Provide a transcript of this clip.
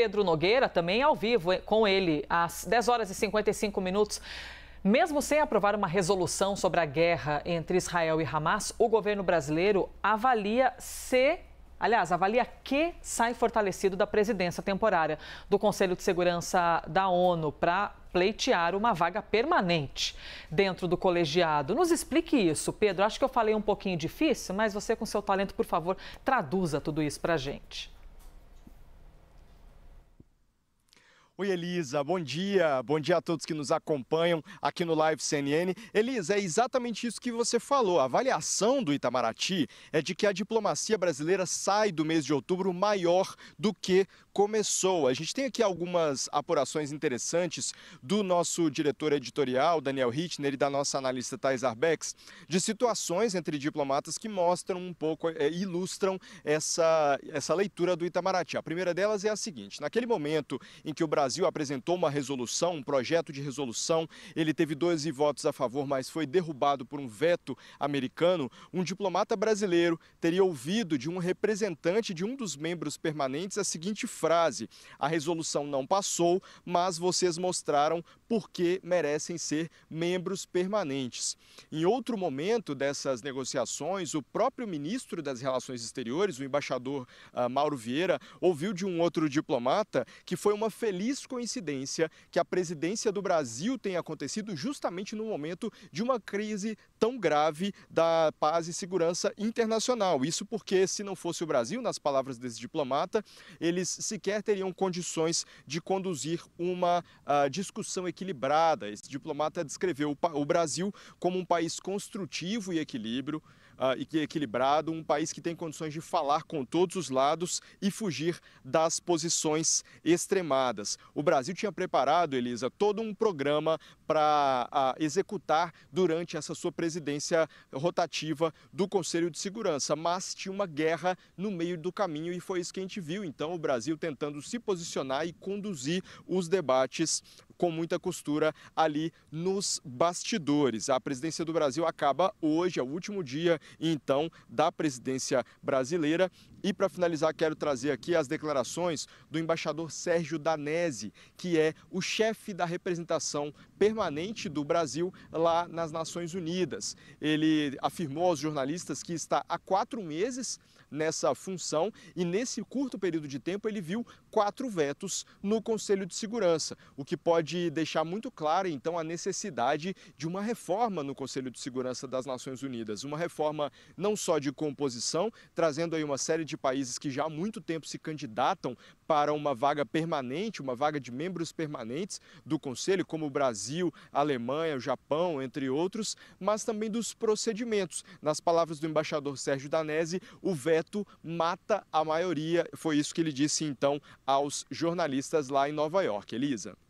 Pedro Nogueira, também ao vivo com ele, às 10 horas e 55 minutos. Mesmo sem aprovar uma resolução sobre a guerra entre Israel e Hamas, o governo brasileiro avalia se Aliás, avalia que sai fortalecido da presidência temporária do Conselho de Segurança da ONU para pleitear uma vaga permanente dentro do colegiado. Nos explique isso, Pedro. Acho que eu falei um pouquinho difícil, mas você, com seu talento, por favor, traduza tudo isso para a gente. Oi, Elisa, bom dia. Bom dia a todos que nos acompanham aqui no Live CNN. Elisa, é exatamente isso que você falou. A avaliação do Itamaraty é de que a diplomacia brasileira sai do mês de outubro maior do que começou. A gente tem aqui algumas apurações interessantes do nosso diretor editorial, Daniel Hitner, e da nossa analista Thais Arbex, de situações entre diplomatas que mostram um pouco, é, ilustram essa, essa leitura do Itamaraty. A primeira delas é a seguinte: naquele momento em que o Brasil Brasil apresentou uma resolução, um projeto de resolução. Ele teve 12 votos a favor, mas foi derrubado por um veto americano. Um diplomata brasileiro teria ouvido de um representante de um dos membros permanentes a seguinte frase: A resolução não passou, mas vocês mostraram por que merecem ser membros permanentes. Em outro momento dessas negociações, o próprio ministro das Relações Exteriores, o embaixador uh, Mauro Vieira, ouviu de um outro diplomata que foi uma feliz feliz coincidência que a presidência do Brasil tenha acontecido justamente no momento de uma crise tão grave da paz e segurança internacional. Isso porque, se não fosse o Brasil, nas palavras desse diplomata, eles sequer teriam condições de conduzir uma uh, discussão equilibrada. Esse diplomata descreveu o, o Brasil como um país construtivo e equilíbrio, ah, e é equilibrado, um país que tem condições de falar com todos os lados e fugir das posições extremadas. O Brasil tinha preparado, Elisa, todo um programa para ah, executar durante essa sua presidência rotativa do Conselho de Segurança, mas tinha uma guerra no meio do caminho e foi isso que a gente viu. Então, o Brasil tentando se posicionar e conduzir os debates com muita costura ali nos bastidores. A presidência do Brasil acaba hoje, é o último dia, então, da presidência brasileira. E para finalizar, quero trazer aqui as declarações do embaixador Sérgio Danese, que é o chefe da representação permanente do Brasil lá nas Nações Unidas. Ele afirmou aos jornalistas que está há quatro meses nessa função e nesse curto período de tempo ele viu quatro vetos no Conselho de Segurança, o que pode deixar muito clara então a necessidade de uma reforma no Conselho de Segurança das Nações Unidas, uma reforma não só de composição, trazendo aí uma série de países que já há muito tempo se candidatam para uma vaga permanente, uma vaga de membros permanentes do Conselho, como o Brasil Brasil, Alemanha, Japão, entre outros, mas também dos procedimentos. Nas palavras do embaixador Sérgio Danese, o veto mata a maioria. Foi isso que ele disse então aos jornalistas lá em Nova York. Elisa.